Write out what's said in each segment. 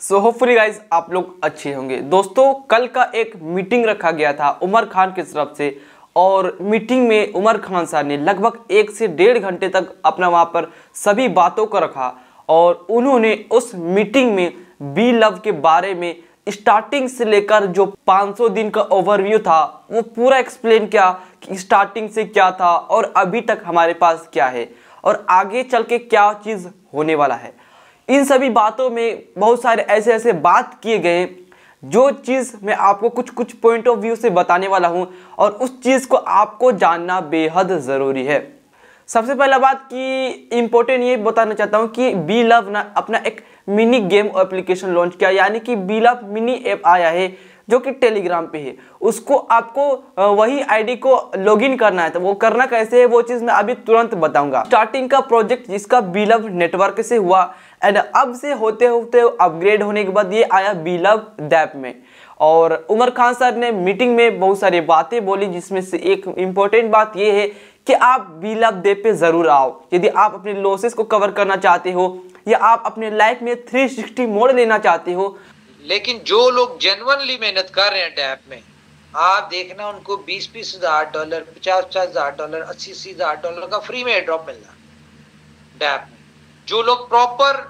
so hopefully guys आप लोग अच्छे होंगे दोस्तों कल का एक मीटिंग रखा गया था उमर खान की तरफ से और मीटिंग में उमर खान साहब ने लगभग एक से डेढ़ घंटे तक अपना वहाँ पर सभी बातों को रखा और उन्होंने उस मीटिंग में बी लव के बारे में स्टार्टिंग से लेकर जो 500 दिन का ओवरव्यू था वो पूरा एक्सप्लेन किया कि स्टार्टिंग से क्या था और अभी तक हमारे पास क्या है और आगे चल के क्या चीज़ होने वाला है इन सभी बातों में बहुत सारे ऐसे ऐसे बात किए गए जो चीज़ मैं आपको कुछ कुछ पॉइंट ऑफ व्यू से बताने वाला हूँ और उस चीज़ को आपको जानना बेहद ज़रूरी है सबसे पहला बात कि इम्पोर्टेंट ये बताना चाहता हूँ कि बी लव ना अपना एक मिनी गेम एप्लीकेशन लॉन्च किया यानी कि बी लव मिनी ऐप आया है जो कि टेलीग्राम पे है उसको आपको वही आईडी को लॉगिन करना है तो वो करना कैसे है वो चीज़ मैं अभी तुरंत बताऊंगा स्टार्टिंग का प्रोजेक्ट जिसका बीलव नेटवर्क से हुआ एंड अब से होते होते अपग्रेड होने के बाद ये आया बीलव दैप में और उमर खान सर ने मीटिंग में बहुत सारी बातें बोली जिसमें से एक इम्पोर्टेंट बात ये है कि आप लव दैप पे ज़रूर आओ यदि आप अपने लॉसेस को कवर करना चाहते हो या आप अपने लाइफ में 360 मोड़ लेना चाहते हो लेकिन जो लोग जेनवनली मेहनत कर रहे हैं टैप में आप देखना उनको बीस बीस हजार डॉलर पचास पचास हजार डॉलर अस्सी अस्सी हजार डॉलर का फ्री में एड्रॉप मिल रहा डैप में जो लोग प्रॉपर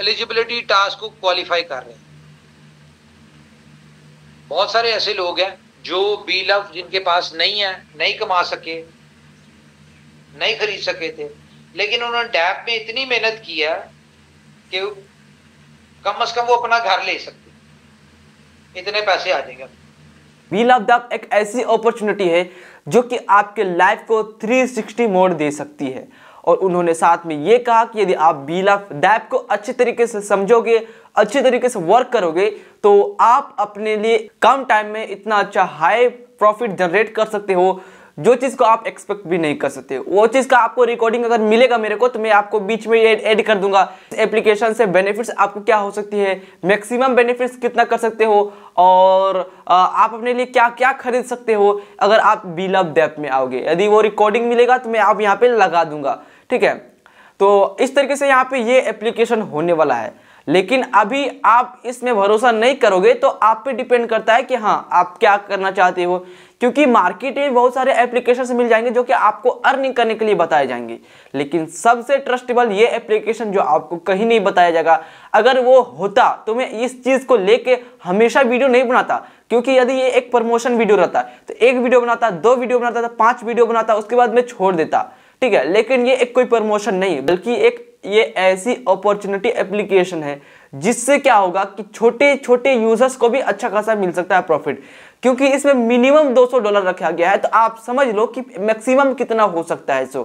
एलिजिबिलिटी टास्क को क्वालिफाई कर रहे हैं बहुत सारे ऐसे लोग हैं जो बी लव जिनके पास नहीं है नहीं कमा सके नहीं खरीद सके थे लेकिन उन्होंने डैप में इतनी मेहनत की है कि कम से कम वो अपना घर ले सकते इतने पैसे आ जाएंगे वी लव डब एक ऐसी अपॉर्चुनिटी है जो कि आपके लाइफ को 360 मोड़ दे सकती है और उन्होंने साथ में ये कहा कि यदि आप बी ऑफ डैप को अच्छे तरीके से समझोगे अच्छे तरीके से वर्क करोगे तो आप अपने लिए कम टाइम में इतना अच्छा हाई प्रॉफिट जनरेट कर सकते हो जो चीज़ को आप एक्सपेक्ट भी नहीं कर सकते वो चीज़ का आपको रिकॉर्डिंग अगर मिलेगा मेरे को तो मैं आपको बीच में एड कर दूंगा एप्लीकेशन से बेनिफिट्स आपको क्या हो सकती है मैक्सिमम बेनिफिट्स कितना कर सकते हो और आप अपने लिए क्या क्या खरीद सकते हो अगर आप बिलव डेप में आओगे यदि वो रिकॉर्डिंग मिलेगा तो मैं आप यहाँ पे लगा दूंगा ठीक है तो इस तरीके से यहाँ पे ये एप्लीकेशन होने वाला है लेकिन अभी आप इसमें भरोसा नहीं करोगे तो आप पे डिपेंड करता है कि हाँ आप क्या करना चाहते हो क्योंकि मार्केट में बहुत सारे एप्लीकेशन मिल जाएंगे जो कि आपको अर्निंग करने के लिए बताए जाएंगे लेकिन सबसे ट्रस्टेबल ये एप्लीकेशन जो आपको कहीं नहीं बताया जाएगा अगर वो होता तो मैं इस चीज़ को लेके हमेशा वीडियो नहीं बनाता क्योंकि यदि ये एक प्रमोशन वीडियो रहता तो एक वीडियो बनाता दो वीडियो बनाता था तो पांच वीडियो बनाता उसके बाद मैं छोड़ देता ठीक है लेकिन ये एक कोई प्रमोशन नहीं है बल्कि एक ये ऐसी अपॉर्चुनिटी एप्लीकेशन है जिससे क्या होगा कि छोटे छोटे यूजर्स को भी अच्छा खासा मिल सकता है प्रॉफिट क्योंकि इसमें मिनिमम 200 डॉलर रखा गया है तो आप समझ लो कि मैक्सिमम कितना हो सकता है सो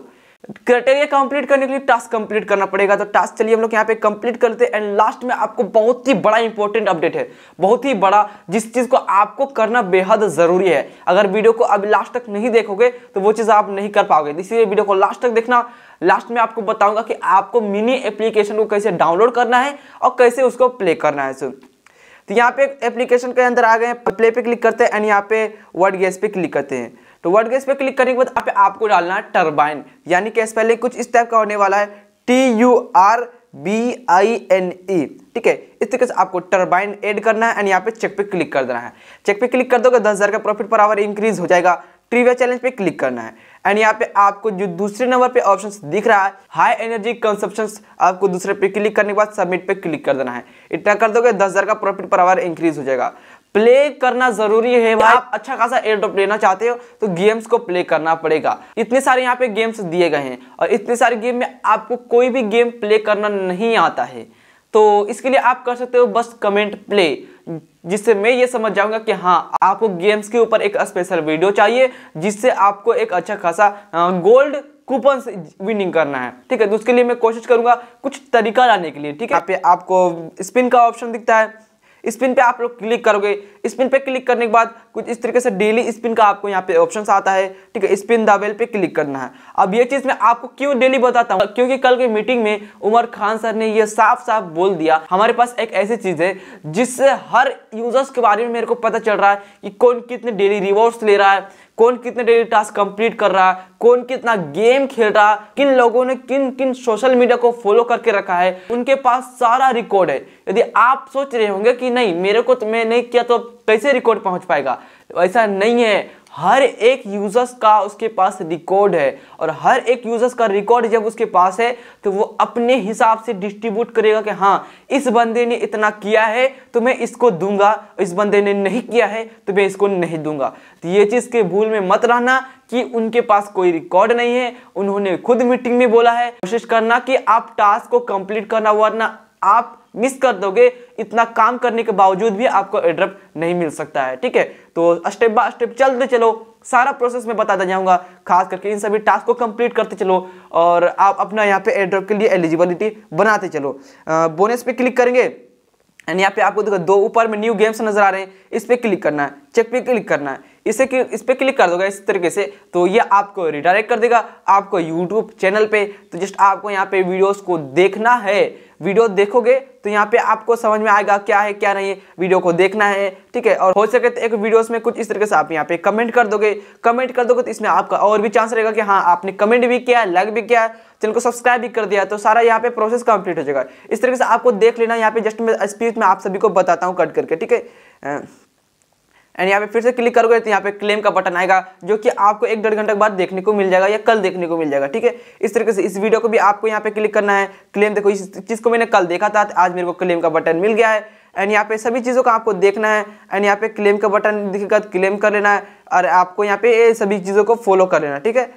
क्राइटेरिया कंप्लीट करने के लिए टास्क कंप्लीट करना पड़ेगा तो टास्क चलिए हम लोग यहाँ पे कंप्लीट करते हैं एंड लास्ट में आपको बहुत ही बड़ा इंपॉर्टेंट अपडेट है बहुत ही बड़ा जिस चीज़ को आपको करना बेहद ज़रूरी है अगर वीडियो को अभी लास्ट तक नहीं देखोगे तो वो चीज़ आप नहीं कर पाओगे इसीलिए वीडियो को लास्ट तक देखना लास्ट में आपको बताऊंगा कि आपको मिनी एप्लीकेशन को कैसे डाउनलोड करना है और कैसे उसको प्ले करना है सो तो यहाँ पे एप्लीकेशन के अंदर आ गए प्ले पे क्लिक करते हैं एंड यहाँ पे वर्ड गैस पे क्लिक करते हैं तो वर्ड गैस पे क्लिक करने के बाद आप आपको डालना है टर्बाइन यानी कि स्पेलिंग कुछ इस टाइप का होने वाला है T U R B I N E ठीक है इस तरीके से आपको टर्बाइन ऐड करना है एंड यहाँ पे चेक पे क्लिक कर देना है चेक पे क्लिक कर दोगे दस हज़ार का प्रॉफिट पर आवर इंक्रीज हो जाएगा ट्रिविया चैलेंज पे क्लिक करना है एंड यहाँ पे आपको जो दूसरे नंबर पे ऑप्शंस दिख रहा है हाई एनर्जी कंसप्शन आपको दूसरे पे क्लिक करने के बाद सबमिट पे क्लिक कर देना है इतना कर दोगे दस हज़ार का प्रॉफिट पर आवर इंक्रीज हो जाएगा प्ले करना जरूरी है भाई आप अच्छा खासा एयरड्रॉप लेना चाहते हो तो गेम्स को प्ले करना पड़ेगा इतने सारे यहाँ पे गेम्स दिए गए हैं और इतने सारे गेम में आपको कोई भी गेम प्ले करना नहीं आता है तो इसके लिए आप कर सकते हो बस कमेंट प्ले जिससे मैं ये समझ जाऊंगा कि हाँ आपको गेम्स के ऊपर एक स्पेशल वीडियो चाहिए जिससे आपको एक अच्छा खासा गोल्ड कूपन विनिंग करना है ठीक है तो उसके लिए मैं कोशिश करूंगा कुछ तरीका लाने के लिए ठीक है आपको स्पिन का ऑप्शन दिखता है स्पिन पे आप लोग क्लिक करोगे स्पिन पे क्लिक करने के बाद कुछ इस तरीके से डेली स्पिन का आपको यहाँ पे ऑप्शन आता है ठीक है स्पिन दावेल पे क्लिक करना है अब ये चीज़ मैं आपको क्यों डेली बताता हूँ क्योंकि कल की मीटिंग में उमर खान सर ने यह साफ साफ बोल दिया हमारे पास एक ऐसी चीज़ है जिससे हर यूजर्स के बारे में मेरे को पता चल रहा है कि कौन कितने डेली रिवॉर्ड्स ले रहा है कौन कितने डेली टास्क कंप्लीट कर रहा है कौन कितना गेम खेल रहा है किन लोगों ने किन किन सोशल मीडिया को फॉलो करके रखा है उनके पास सारा रिकॉर्ड है यदि आप सोच रहे होंगे कि नहीं मेरे को तो मैं नहीं किया तो कैसे रिकॉर्ड पहुंच पाएगा ऐसा नहीं है हर एक यूजर्स का उसके पास रिकॉर्ड है और हर एक यूजर्स का रिकॉर्ड जब उसके पास है तो वो अपने हिसाब से डिस्ट्रीब्यूट करेगा कि हाँ इस बंदे ने इतना किया है तो मैं इसको दूंगा इस बंदे ने नहीं किया है तो मैं इसको नहीं दूंगा तो ये चीज़ के भूल में मत रहना कि उनके पास कोई रिकॉर्ड नहीं है उन्होंने खुद मीटिंग में बोला है कोशिश करना कि आप टास्क को कंप्लीट करना वरना आप मिस कर दोगे इतना काम करने के बावजूद भी आपको एड्रप नहीं मिल सकता है ठीक है तो स्टेप बाय स्टेप चलते चलो सारा प्रोसेस मैं बताता जाऊंगा खास करके इन सभी टास्क को कंप्लीट करते चलो और आप अपना यहाँ पे एड्रप के लिए एलिजिबिलिटी बनाते चलो बोनस पे क्लिक करेंगे एंड यहाँ पे आपको देखो दो ऊपर में न्यू गेम्स नजर आ रहे हैं इस पर क्लिक करना है चेक पे क्लिक करना है इसे इस पर क्लिक कर दोगे इस तरीके से तो ये आपको रिडायरेक्ट कर देगा आपको यूट्यूब चैनल पे तो जस्ट आपको यहाँ पे वीडियोस को देखना है वीडियो देखोगे तो यहाँ पे आपको समझ में आएगा क्या है क्या नहीं है वीडियो को देखना है ठीक है और हो सके तो एक वीडियोस में कुछ इस तरीके से आप यहाँ पे कमेंट कर दोगे कमेंट कर दोगे तो इसमें आपका और भी चांस रहेगा कि हाँ आपने कमेंट भी किया लाइक भी किया चैनल को सब्सक्राइब भी कर दिया तो सारा यहाँ पे प्रोसेस कंप्लीट हो जाएगा इस तरीके से आपको देख लेना यहाँ पे जस्ट मैं स्पीच में आप सभी को बताता हूँ कट करके ठीक है एंड यहाँ पे फिर से क्लिक करोगे तो यहाँ पे क्लेम का बटन आएगा जो कि आपको एक डेढ़ घंटे के बाद देखने को मिल जाएगा या कल देखने को मिल जाएगा ठीक है इस तरीके से इस वीडियो को भी आपको यहाँ पे क्लिक करना है क्लेम देखो इस चीज़ को मैंने कल देखा था आज मेरे को क्लेम का बटन मिल गया है एंड यहाँ पे सभी चीज़ों का आपको देखना है एंड यहाँ पे क्लेम का बटन दिखेगा क्लेम कर लेना है और आपको यहाँ पे सभी चीज़ों को फॉलो कर लेना ठीक है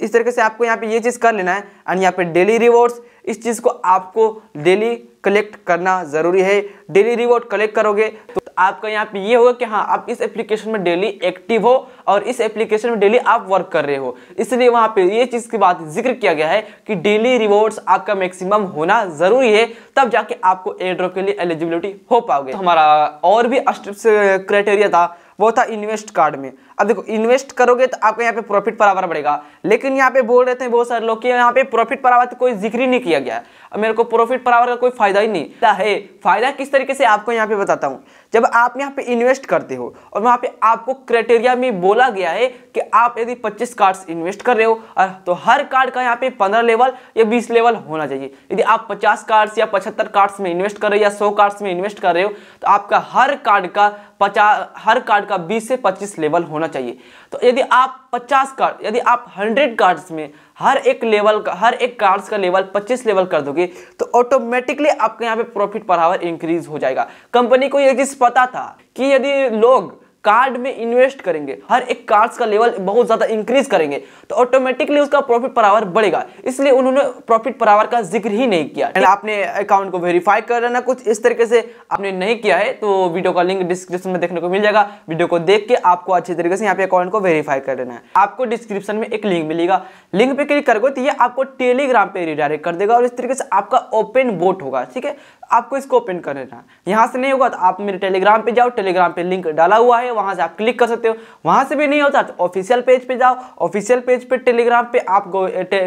इस तरीके से आपको यहाँ पे ये चीज़ कर लेना है एंड यहाँ पे डेली रिवॉर्ड्स इस चीज़ को आपको डेली कलेक्ट करना ज़रूरी है डेली रिवॉर्ड कलेक्ट करोगे तो आपका यहाँ पे ये होगा कि हाँ आप इस एप्लीकेशन में डेली एक्टिव हो और इस एप्लीकेशन में डेली आप वर्क कर रहे हो इसलिए वहाँ पे ये चीज़ की बात जिक्र किया गया है कि डेली रिवॉर्ड्स आपका मैक्सिमम होना ज़रूरी है तब जाके आपको एड्रो के लिए एलिजिबिलिटी हो पाओगे तो हमारा और भी स्टेप्स क्राइटेरिया था वो था इन्वेस्ट कार्ड में अब देखो इन्वेस्ट करोगे तो आपको यहाँ पे प्रॉफिट पर आवर बढ़ेगा लेकिन यहाँ पे बोल रहे थे बहुत सारे लोग कि यहाँ पे प्रॉफिट पर आवर तो कोई जिक्र ही नहीं किया गया और मेरे को प्रॉफिट पर आवर का कोई फायदा ही नहीं है फायदा किस तरीके से आपको यहाँ पे बताता हूँ जब आप यहाँ पे इन्वेस्ट करते हो और वहाँ पे आपको क्राइटेरिया में बोला गया है कि आप यदि पच्चीस कार्ड्स इन्वेस्ट कर रहे हो तो हर कार्ड का यहाँ पे पंद्रह लेवल या बीस लेवल होना चाहिए यदि आप पचास कार्ड्स या पचहत्तर कार्ड्स में इन्वेस्ट कर रहे हो या सौ कार्ड्स में इन्वेस्ट कर रहे हो तो आपका हर कार्ड का पचास हर कार्ड का बीस से पच्चीस लेवल होना चाहिए तो यदि आप 50 कार्ड यदि आप 100 कार्ड्स में हर एक लेवल का हर एक कार्ड्स का लेवल 25 लेवल कर दोगे तो ऑटोमेटिकली आपके यहाँ पे प्रॉफिट पर आवर इंक्रीज हो जाएगा कंपनी को ये चीज़ पता था कि यदि लोग कार्ड में इन्वेस्ट करेंगे हर एक कार्ड्स का लेवल बहुत ज़्यादा इंक्रीज करेंगे तो ऑटोमेटिकली उसका प्रॉफिट पर आवर बढ़ेगा इसलिए उन्होंने प्रॉफिट पर आवर का जिक्र ही नहीं किया आपने अकाउंट को वेरीफाई कर लेना कुछ इस तरीके से आपने नहीं किया है तो वीडियो का लिंक डिस्क्रिप्शन में देखने को मिल जाएगा वीडियो को देख के आपको अच्छी तरीके से यहाँ पे अकाउंट को वेरीफाई कर लेना है आपको डिस्क्रिप्शन में एक लिंक मिलेगा लिंक पे क्लिक करोगे तो ये आपको टेलीग्राम पे रिडायरेक्ट कर देगा और इस तरीके से आपका ओपन बोट होगा ठीक है आपको इसको ओपन कर लेना है यहाँ से नहीं होगा तो आप मेरे टेलीग्राम पे जाओ टेलीग्राम पे लिंक डाला हुआ है है वहां से आप क्लिक कर सकते हो वहां से भी नहीं होता तो ऑफिशियल पेज पे जाओ ऑफिशियल पेज पे टेलीग्राम पे आपको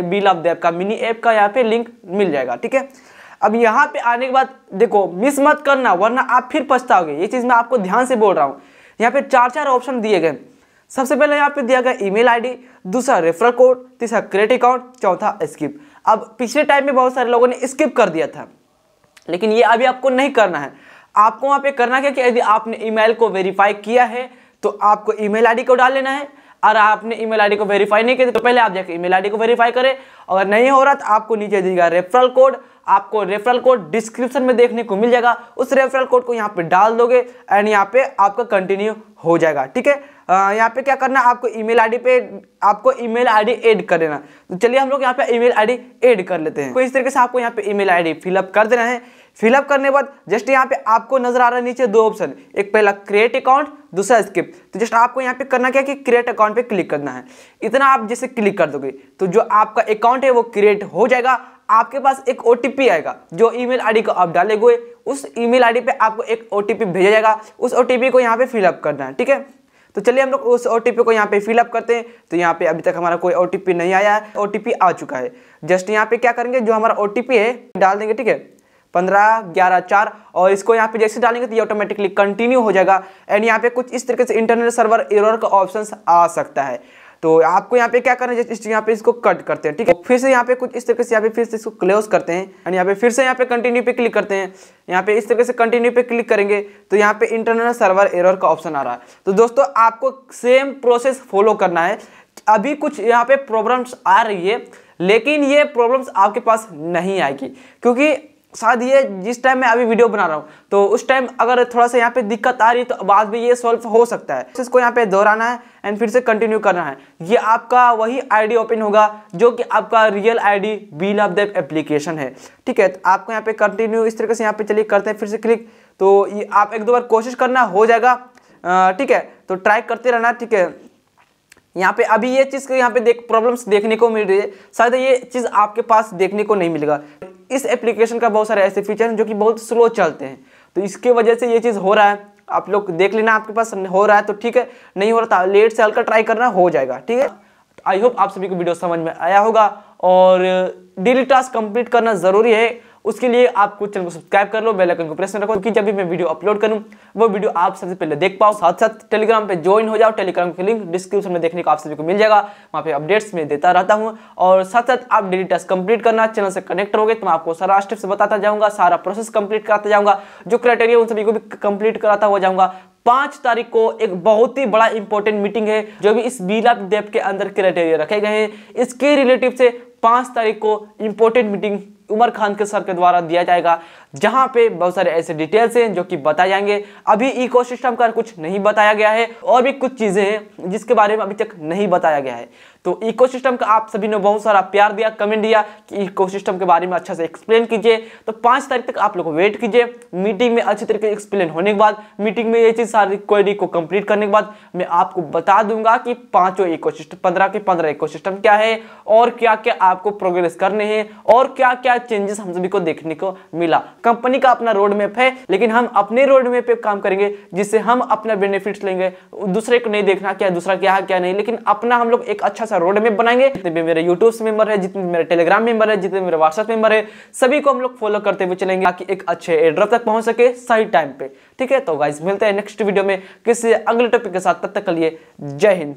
बिल ऑफ द दैप का मिनी ऐप का यहाँ पे लिंक मिल जाएगा ठीक है अब यहाँ पे आने के बाद देखो मिस मत करना वरना आप फिर पछताओगे ये चीज़ मैं आपको ध्यान से बोल रहा हूँ यहाँ पे चार चार ऑप्शन दिए गए सबसे पहले यहाँ पे दिया गया ईमेल आईडी दूसरा रेफरल कोड तीसरा क्रेडिट अकाउंट चौथा स्किप अब पिछले टाइम में बहुत सारे लोगों ने स्किप कर दिया था लेकिन ये अभी आपको नहीं करना है आपको वहाँ पे करना क्या कि यदि आपने ईमेल को वेरीफाई किया है तो आपको ईमेल आईडी को डाल लेना है और आपने ईमेल आईडी को वेरीफाई नहीं किया तो पहले आप जाकर ईमेल आईडी को वेरीफाई करें अगर नहीं हो रहा तो आपको नीचे दिएगा रेफरल कोड आपको रेफरल कोड डिस्क्रिप्शन में देखने को मिल जाएगा उस रेफरल कोड को यहाँ पे डाल दोगे एंड यहाँ पे आपका कंटिन्यू हो जाएगा ठीक है यहाँ पे क्या करना आपको ईमेल आईडी पे आपको ईमेल आईडी ऐड कर देना तो चलिए हम लोग यहाँ पे ईमेल आईडी ऐड कर लेते हैं तो इस तरीके से आपको यहाँ पे ईमेल आईडी फिलअप कर देना है फिलअप करने के बाद जस्ट यहाँ पे आपको नजर आ रहा है नीचे दो ऑप्शन एक पहला क्रिएट अकाउंट दूसरा स्किप तो जस्ट आपको यहाँ पे करना क्या कि क्रिएट अकाउंट पे क्लिक करना है इतना आप जैसे क्लिक कर दोगे तो जो आपका अकाउंट है वो क्रिएट हो जाएगा आपके पास एक ओ आएगा जो ई मेल को आप डालेगे उस ई मेल पे आपको एक ओ भेजा जाएगा उस ओ को यहाँ पे फिलअप करना है ठीक है तो चलिए हम लोग उस ओ को यहाँ पे फिलअप करते हैं तो यहाँ पे अभी तक हमारा कोई ओ नहीं आया है ओ आ चुका है जस्ट यहाँ पे क्या करेंगे जो हमारा ओ है डाल देंगे ठीक है पंद्रह ग्यारह चार और इसको यहाँ पे जैसे डालेंगे तो ये ऑटोमेटिकली कंटिन्यू हो जाएगा एंड यहाँ पे कुछ इस तरीके से इंटरनेट सर्वर एरर का ऑप्शन आ सकता है तो आपको यहाँ पे क्या करना है जैसे यहाँ पे इसको कट करते हैं ठीक है फिर से यहाँ पे कुछ इस तरीके से यहाँ पे फिर से इसको क्लोज करते हैं एंड यहाँ पे फिर से यहाँ पे कंटिन्यू पे क्लिक करते हैं यहाँ पे इस तरीके से कंटिन्यू पे क्लिक करेंगे तो यहाँ पे इंटरनल सर्वर एरर का ऑप्शन आ रहा है तो दोस्तों आपको सेम प्रोसेस फॉलो करना है अभी कुछ यहाँ पे प्रॉब्लम्स आ रही है लेकिन ये प्रॉब्लम्स आपके पास नहीं आएगी क्योंकि शायद ये जिस टाइम मैं अभी वीडियो बना रहा हूँ तो उस टाइम अगर थोड़ा सा यहाँ पे दिक्कत आ रही है तो बाद में ये सॉल्व हो सकता है इसको यहाँ पे दोहराना है एंड फिर से कंटिन्यू करना है ये आपका वही आईडी ओपन होगा जो कि आपका real ID bill of dev application है ठीक है तो आपको यहाँ पे कंटिन्यू इस तरीके से यहाँ पे चलिए करते हैं फिर से क्लिक तो ये आप एक दो बार कोशिश करना हो जाएगा ठीक है तो ट्राई करते रहना ठीक है यहाँ पे अभी ये चीज़ यहाँ पे देख प्रॉब्लम्स देखने को मिल रही है शायद ये चीज़ आपके पास देखने को नहीं मिलेगा इस एप्लीकेशन का बहुत सारे ऐसे फीचर हैं जो कि बहुत स्लो चलते हैं तो इसके वजह से ये चीज़ हो रहा है आप लोग देख लेना आपके पास हो रहा है तो ठीक है नहीं हो रहा था तो लेट से हल्का ट्राई करना हो जाएगा ठीक है आई होप आप सभी को वीडियो समझ में आया होगा और डेली टास्क कंप्लीट करना ज़रूरी है उसके लिए आप कुछ चैनल को सब्सक्राइब कर लो बेल आइकन को प्रेस कर रखो क्योंकि जब भी मैं वीडियो अपलोड करूँ वो वीडियो आप सबसे पहले देख पाओ साथ साथ टेलीग्राम पे ज्वाइन हो जाओ टेलीग्राम की लिंक डिस्क्रिप्शन में देखने को आप सभी को मिल जाएगा वहाँ पे अपडेट्स में देता रहता हूँ और साथ साथ आप डेली टास्क कंप्लीट करना चैनल से कनेक्ट हो गए तो मैं आपको सारा स्टेप्स बताता जाऊँगा सारा प्रोसेस कंप्लीट कराता जाऊँगा जो क्राइटेरिया उन सभी को भी कंप्लीट कराता हुआ जाऊँगा पांच तारीख को एक बहुत ही बड़ा इंपॉर्टेंट मीटिंग है जो भी इस बीला डेप के अंदर क्राइटेरिया रखे गए हैं इसके रिलेटिव से पांच तारीख को इंपॉर्टेंट मीटिंग उमर खान के सर के द्वारा दिया जाएगा जहां पे बहुत सारे ऐसे डिटेल्स हैं जो कि बताए जाएंगे अभी इकोसिस्टम का कुछ नहीं बताया गया है और भी कुछ चीज़ें हैं जिसके बारे में अभी तक नहीं बताया गया है तो इकोसिस्टम का आप सभी ने बहुत सारा प्यार दिया कमेंट दिया कि इकोसिस्टम के बारे में अच्छा से एक्सप्लेन कीजिए तो पांच तारीख तक आप लोग वेट कीजिए मीटिंग में अच्छे तरीके एक्सप्लेन होने के बाद मीटिंग में ये चीज़ सारी क्वेरी को कंप्लीट करने के बाद मैं आपको बता दूंगा कि पांचों इको पंद्रह के पंद्रह इको क्या है और क्या क्या आपको प्रोग्रेस करने हैं और क्या क्या चेंजेस हम सभी को देखने को मिला कंपनी का अपना रोड मैप है लेकिन हम अपने रोड मैप काम करेंगे जिससे हम अपना बेनिफिट लेंगे दूसरे को नहीं देखना क्या दूसरा क्या है क्या नहीं लेकिन अपना हम लोग एक अच्छा सा रोड मैप बनाएंगे जितने भी मेरे यूट्यूब मेंबर है जितने मेरे टेलीग्राम मेंबर है जितने मेरे व्हाट्सएप मेंबर है सभी को हम लोग फॉलो करते हुए चलेंगे ताकि एक अच्छे एड्रेस तक पहुंच सके सही टाइम पे ठीक है तो गाइज मिलते हैं नेक्स्ट वीडियो में किसी अगले टॉपिक के साथ तब तक के लिए जय हिंद